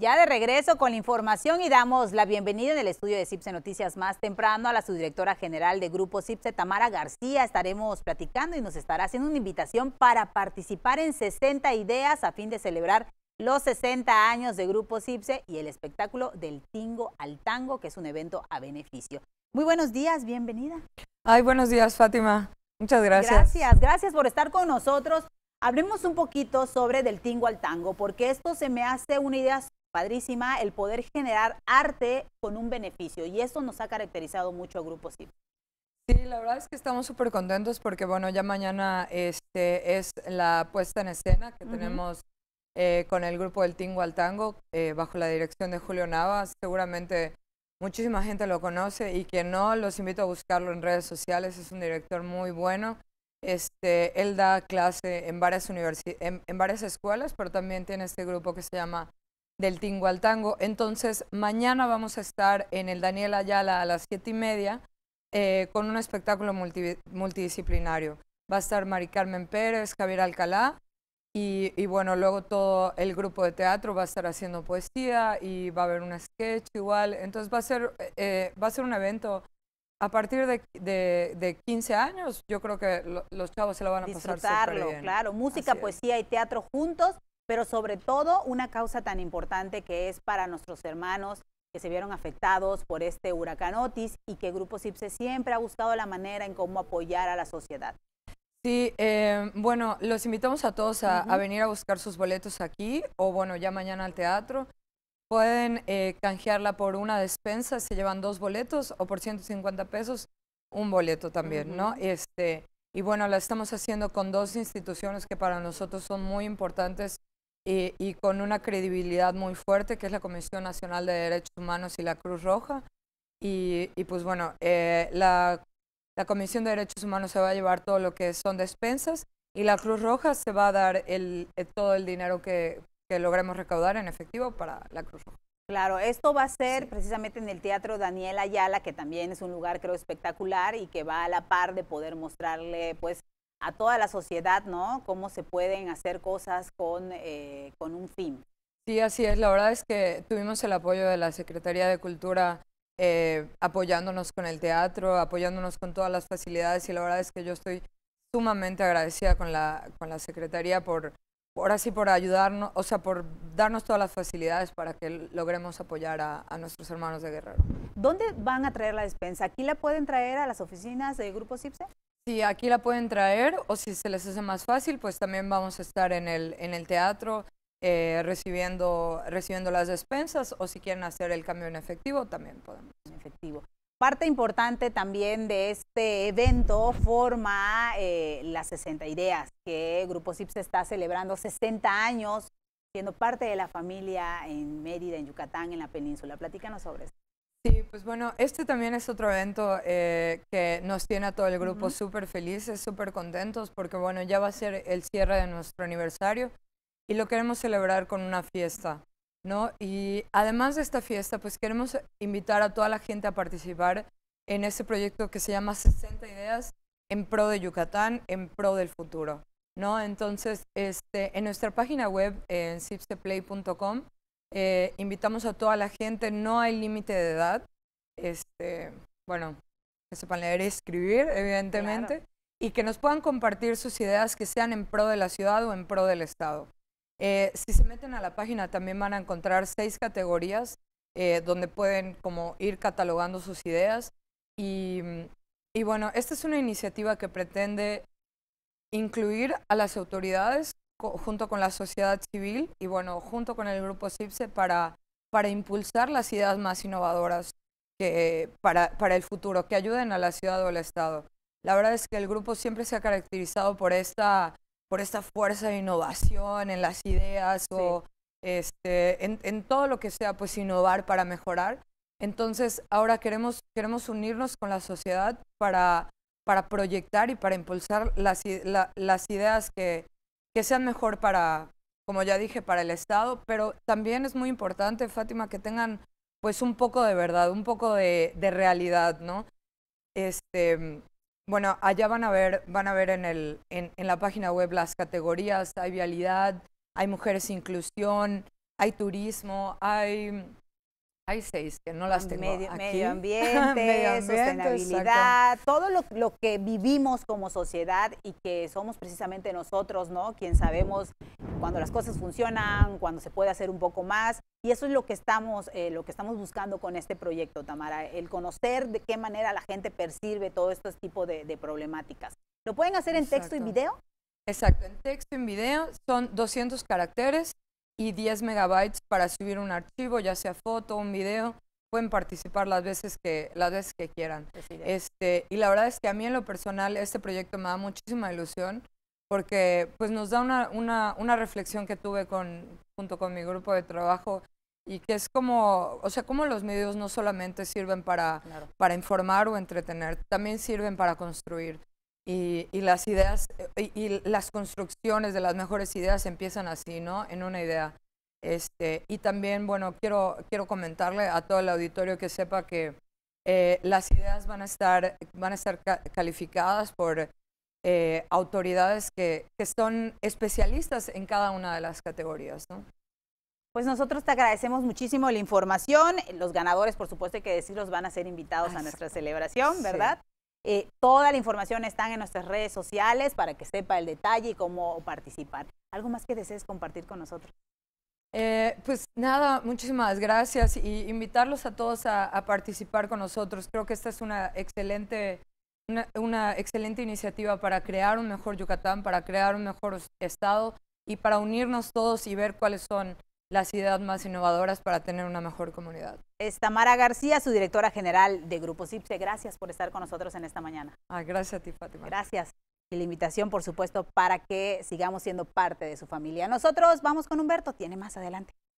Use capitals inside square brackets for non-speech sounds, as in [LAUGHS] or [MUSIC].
Ya de regreso con la información y damos la bienvenida en el estudio de CIPSE Noticias más temprano a la subdirectora general de Grupo CIPSE, Tamara García. Estaremos platicando y nos estará haciendo una invitación para participar en 60 ideas a fin de celebrar los 60 años de Grupo CIPSE y el espectáculo del Tingo al Tango, que es un evento a beneficio. Muy buenos días, bienvenida. Ay, buenos días, Fátima. Muchas gracias. Gracias, gracias por estar con nosotros. Hablemos un poquito sobre del tingo al tango, porque esto se me hace una idea padrísima el poder generar arte con un beneficio y eso nos ha caracterizado mucho a Grupo CIP. Sí, la verdad es que estamos súper contentos porque, bueno, ya mañana este, es la puesta en escena que tenemos eh, con el grupo del Tingo al Tango, eh, bajo la dirección de Julio Navas. Seguramente muchísima gente lo conoce y quien no, los invito a buscarlo en redes sociales. Es un director muy bueno. Este, él da clase en varias, en varias escuelas, pero también tiene este grupo que se llama del Tingo al Tango. Entonces, mañana vamos a estar en el Daniel Ayala a las siete y media eh, con un espectáculo multidisciplinario. Va a estar Mari Carmen Pérez, Javier Alcalá y, bueno, luego todo el grupo de teatro va a estar haciendo poesía y va a haber un sketch igual. Entonces va a ser, eh, va a ser un evento a partir de, de, 15 años, yo creo que los chavos se lo van a pasar súper claro. Música, poesía y teatro juntos pero sobre todo una causa tan importante que es para nuestros hermanos que se vieron afectados por este huracán Otis y que Grupo CIPSE siempre ha buscado la manera en cómo apoyar a la sociedad. Sí, em, bueno, los invitamos a todos a, venir a buscar sus boletos aquí o bueno, ya mañana al teatro. Pueden eh, canjearla por una despensa, se llevan dos boletos o por 150 pesos un boleto también, ¿no? Este, y bueno, la estamos haciendo con dos instituciones que para nosotros son muy importantes eh, y, con una credibilidad muy fuerte, que es la Comisión Nacional de Derechos Humanos y la Cruz Roja. Y, pues bueno, eh, la, Comisión de Derechos Humanos se va a llevar todo lo que son despensas y la Cruz Roja se va a dar el, eh, todo el dinero que, que logremos recaudar en efectivo para la Cruz Roja. Claro, esto va a ser precisamente en el Teatro Daniel Ayala, que también es un lugar creo espectacular y que va a la par de poder mostrarle pues a toda la sociedad, ¿no? Cómo se pueden hacer cosas eh, con, un fin. Sí, así es. La verdad es que tuvimos el apoyo de la Secretaría de Cultura eh, apoyándonos con el teatro, apoyándonos con todas las facilidades y la verdad es que yo estoy sumamente agradecida con la, con la Secretaría por, ahora sí, por ayudarnos, o sea, por darnos todas las facilidades para que logremos apoyar a, nuestros hermanos de Guerrero. ¿Dónde van a traer la despensa? ¿Aquí la pueden traer a las oficinas de Grupo CIPSE? si aquí la pueden traer o si se les hace más fácil, pues también vamos a estar en el, en el teatro eh, recibiendo, recibiendo las despensas o si quieren hacer el cambio en efectivo, también podemos. efectivo. Parte importante también de este evento forma eh, las 60 ideas, que Grupo CIPS está celebrando 60 años siendo parte de la familia en Mérida, en Yucatán, en la península. Platícanos sobre esto. Sí, pues bueno, este también es otro evento eh, que nos tiene a todo el grupo súper felices, súper contentos, porque bueno, ya va a ser el cierre de nuestro aniversario y lo queremos celebrar con una fiesta, ¿no? Y además de esta fiesta, pues queremos invitar a toda la gente a participar en este proyecto que se llama 60 Ideas en pro de Yucatán, en pro del futuro, ¿no? Entonces, este, en nuestra página web, en cipseplay.com, eh, invitamos a toda la gente, no hay límite de edad. Este, bueno, que sepan leer y escribir, evidentemente, y que nos puedan compartir sus ideas que sean en pro de la ciudad o en pro del Estado. Eh, si se meten a la página también van a encontrar seis categorías eh, donde pueden como ir catalogando sus ideas. Y, y bueno, esta es una iniciativa que pretende incluir a las autoridades junto con la sociedad civil y bueno, junto con el grupo CIPSE para, para impulsar las ideas más innovadoras que, para, para el futuro, que ayuden a la ciudad o al Estado. La verdad es que el grupo siempre se ha caracterizado por esta, por esta fuerza de innovación en las ideas o este, en, todo lo que sea, pues innovar para mejorar. Entonces, ahora queremos, queremos unirnos con la sociedad para, para proyectar y para impulsar las, las ideas que, que sean mejor para, como ya dije, para el Estado, pero también es muy importante, Fátima, que tengan pues un poco de verdad, un poco de, realidad, ¿no? Este, bueno, allá van a ver, van a ver en, el, en, en la página web las categorías, hay vialidad, hay mujeres inclusión, hay turismo, hay hay seis que no las tengo medio, [LAUGHS] Medio ambiente, sostenibilidad, todo lo, que vivimos como sociedad y que somos precisamente nosotros, ¿no? Quien sabemos cuando las cosas funcionan, cuando se puede hacer un poco más. Y eso es lo que estamos, eh, lo que estamos buscando con este proyecto, Tamara, el conocer de qué manera la gente percibe todo este tipo de, problemáticas. ¿Lo pueden hacer en texto y video? Exacto, en texto y en video son 200 caracteres y 10 megabytes para subir un archivo, ya sea foto, un video. Pueden participar las veces que, las veces que quieran. Pues este, y la verdad es que a mí en lo personal este proyecto me da muchísima ilusión porque pues, nos da una, una, reflexión que tuve con, junto con mi grupo de trabajo y que es como, o sea, como los medios no solamente sirven para, para informar o entretener, también sirven para construir y, las ideas eh, y, las construcciones de las mejores ideas empiezan así, ¿no? En una idea. Este, y también, bueno, quiero, quiero comentarle a todo el auditorio que sepa que eh, las ideas van a estar, van a estar calificadas por eh, autoridades que, son especialistas en cada una de las categorías, ¿no? Pues nosotros te agradecemos muchísimo la información. Los ganadores, por supuesto, hay que decirlos, van a ser invitados a nuestra celebración, ¿verdad? Eh, toda la información está en nuestras redes sociales para que sepa el detalle y cómo participar. ¿Algo más que desees compartir con nosotros? Eh, pues nada, muchísimas gracias y invitarlos a todos a, participar con nosotros. Creo que esta es una excelente, una, excelente iniciativa para crear un mejor Yucatán, para crear un mejor estado y para unirnos todos y ver cuáles son las ideas más innovadoras para tener una mejor comunidad. Es García, su directora general de Grupo CIPSE. Gracias por estar con nosotros en esta mañana. Ah, gracias a ti, Fátima. Gracias. Y la invitación, por supuesto, para que sigamos siendo parte de su familia. Nosotros vamos con Humberto, tiene más adelante.